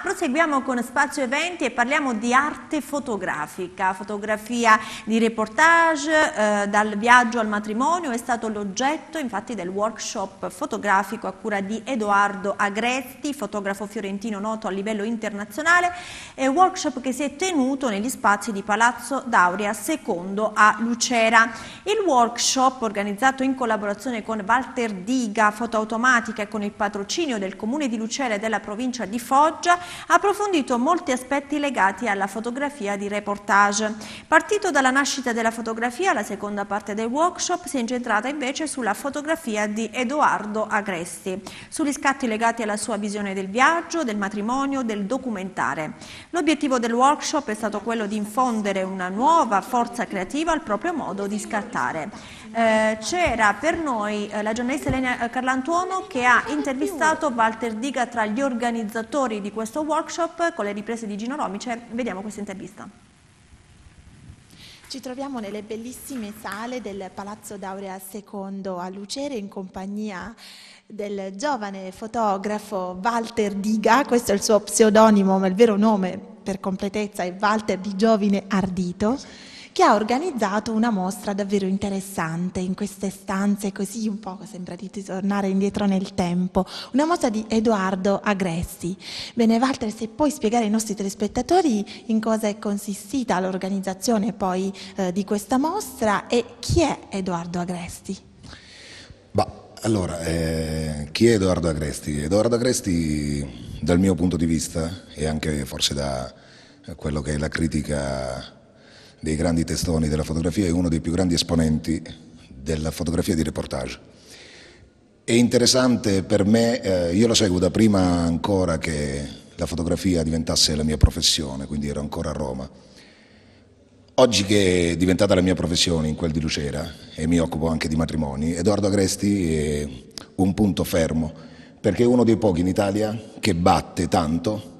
proseguiamo con Spazio Eventi e parliamo di arte fotografica. Fotografia di reportage eh, dal viaggio al matrimonio è stato l'oggetto infatti del workshop fotografico a cura di Edoardo Agresti, fotografo fiorentino noto a livello internazionale, e workshop che si è tenuto negli spazi di Palazzo d'Aurea II a Lucera. Il workshop organizzato in collaborazione con Walter Diga, fotoautomatica e con il patrocinio del comune di Lucera e della provincia di Foggia ha approfondito molti aspetti legati alla fotografia di reportage. Partito dalla nascita della fotografia, la seconda parte del workshop si è incentrata invece sulla fotografia di Edoardo Agresti, sugli scatti legati alla sua visione del viaggio, del matrimonio, del documentare. L'obiettivo del workshop è stato quello di infondere una nuova forza creativa al proprio modo di scattare. Eh, C'era per noi eh, la giornalista Elena Carlantuono che ha intervistato Walter Diga tra gli organizzatori di questo questo workshop con le riprese di Gino Romice. Vediamo questa intervista. Ci troviamo nelle bellissime sale del Palazzo d'Aurea II a Lucere in compagnia del giovane fotografo Walter Diga, questo è il suo pseudonimo, ma il vero nome per completezza è Walter di Giovine Ardito che ha organizzato una mostra davvero interessante in queste stanze, così un po' sembra di tornare indietro nel tempo, una mostra di Edoardo Agressi. Bene, Walter, se puoi spiegare ai nostri telespettatori in cosa è consistita l'organizzazione poi eh, di questa mostra e chi è Edoardo Agresti? Bah. Allora, eh, chi è Edoardo Agresti? Edoardo Agresti, dal mio punto di vista e anche forse da eh, quello che è la critica dei grandi testoni della fotografia e uno dei più grandi esponenti della fotografia di reportage. È interessante per me, eh, io lo seguo da prima ancora che la fotografia diventasse la mia professione, quindi ero ancora a Roma. Oggi che è diventata la mia professione in quel di Lucera e mi occupo anche di matrimoni, Edoardo Agresti è un punto fermo perché è uno dei pochi in Italia che batte tanto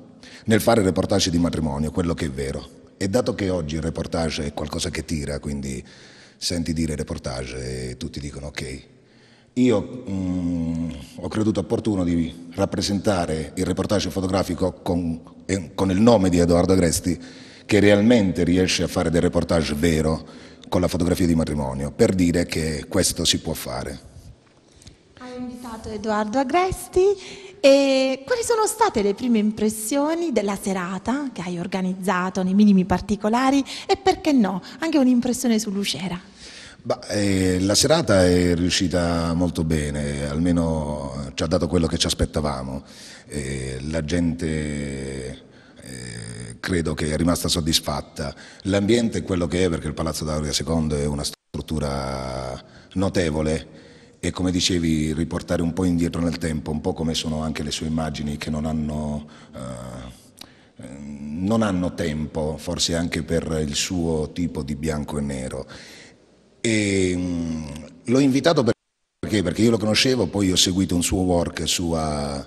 nel fare reportage di matrimonio, quello che è vero. E dato che oggi il reportage è qualcosa che tira, quindi senti dire reportage e tutti dicono ok, io mh, mm, ho creduto opportuno di rappresentare il reportage fotografico con, eh, con, il nome di Edoardo Agresti, che realmente riesce a fare del reportage vero con la fotografia di matrimonio, per dire che questo si può fare. Hai invitato Edoardo Agresti e quali sono state le prime impressioni della serata che hai organizzato nei minimi particolari e perché no, anche un'impressione su Lucera? Bah, eh, la serata è riuscita molto bene, almeno ci ha dato quello che ci aspettavamo. Eh, la gente eh, credo che è rimasta soddisfatta. L'ambiente è quello che è perché il Palazzo d'Aurea II è una struttura notevole e come dicevi riportare un po' indietro nel tempo, un po' come sono anche le sue immagini che non hanno, eh, non hanno tempo, forse anche per il suo tipo di bianco e nero. E, mm, l'ho invitato perché? Perché io lo conoscevo, poi ho seguito un suo work su a,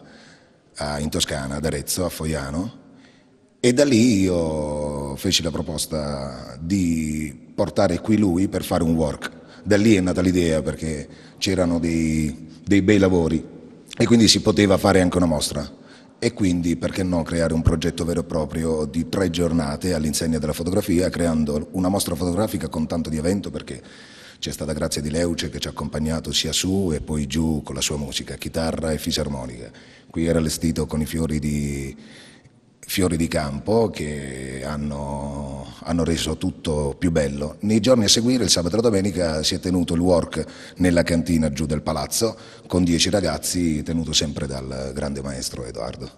a, in Toscana, ad Arezzo, a Foiano, e da lì io feci la proposta di portare qui lui per fare un work da lì è nata l'idea perché c'erano dei, dei bei lavori e quindi si poteva fare anche una mostra e quindi perché no creare un progetto vero e proprio di tre giornate all'insegna della fotografia, creando una mostra fotografica con tanto di evento perché c'è stata grazia di Leuce che ci ha accompagnato sia su e poi giù con la sua musica, chitarra e fisarmonica. Qui era allestito con i fiori di, fiori di campo che hanno hanno reso tutto più bello. Nei giorni a seguire, il sabato e la domenica, si è tenuto il work nella cantina giù del palazzo con dieci ragazzi, tenuto sempre dal grande maestro Edoardo.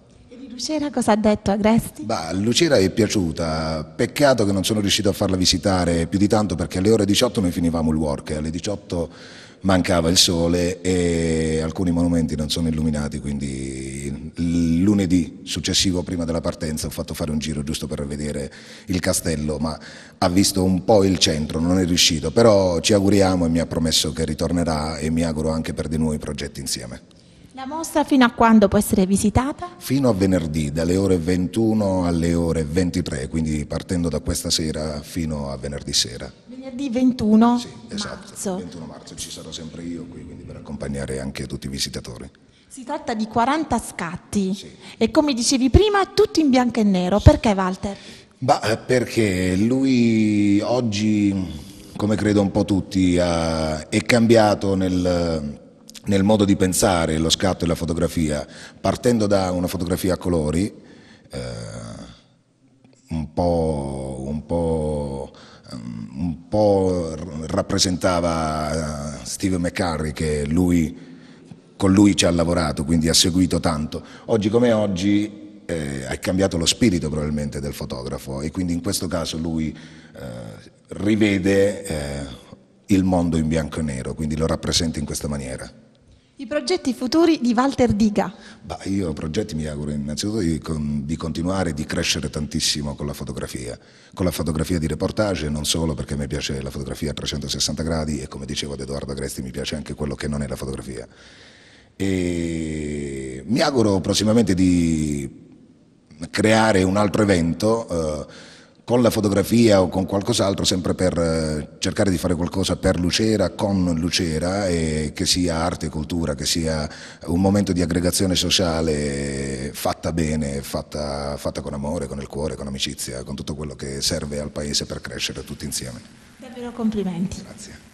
Lucera cosa ha detto Agresti? Bah, Lucera è piaciuta, peccato che non sono riuscito a farla visitare più di tanto perché alle ore 18 noi finivamo il work, alle 18 mancava il sole e alcuni monumenti non sono illuminati, quindi il lunedì successivo prima della partenza ho fatto fare un giro giusto per vedere il castello, ma ha visto un po' il centro, non è riuscito, però ci auguriamo e mi ha promesso che ritornerà e mi auguro anche per dei nuovi progetti insieme. La mostra fino a quando può essere visitata? Fino a venerdì, dalle ore 21 alle ore 23, quindi partendo da questa sera fino a venerdì sera venerdì 21 sì, esatto, marzo. 21 marzo ci sarò sempre io qui, quindi per accompagnare anche tutti i visitatori. Si tratta di 40 scatti sì. e come dicevi prima tutti in bianco e nero. Perché Walter? Bah, eh, perché lui oggi come credo un po' tutti, ha, è cambiato nel, nel, modo di pensare lo scatto e la fotografia, partendo da una fotografia a colori, eh, un po', un po' um, po' rappresentava eh, Steve McCurry che lui, con lui ci ha lavorato, quindi ha seguito tanto. Oggi come oggi eh, è cambiato lo spirito probabilmente del fotografo e quindi in questo caso lui eh, rivede eh, il mondo in bianco e nero, quindi lo rappresenta in questa maniera. I progetti futuri di Walter Diga. Bah, io progetti mi auguro innanzitutto di, con, di continuare e di crescere tantissimo con la fotografia, con la fotografia di reportage, non solo perché mi piace la fotografia a 360 gradi e come dicevo ad Edoardo Agresti mi piace anche quello che non è la fotografia. E mi auguro prossimamente di creare un altro evento. Eh, con la fotografia o con qualcos'altro, sempre per eh, cercare di fare qualcosa per Lucera, con Lucera, che sia arte e cultura, che sia un momento di aggregazione sociale eh, fatta bene, fatta, fatta con amore, con il cuore, con amicizia, con tutto quello che serve al Paese per crescere tutti insieme. Davvero complimenti. Grazie.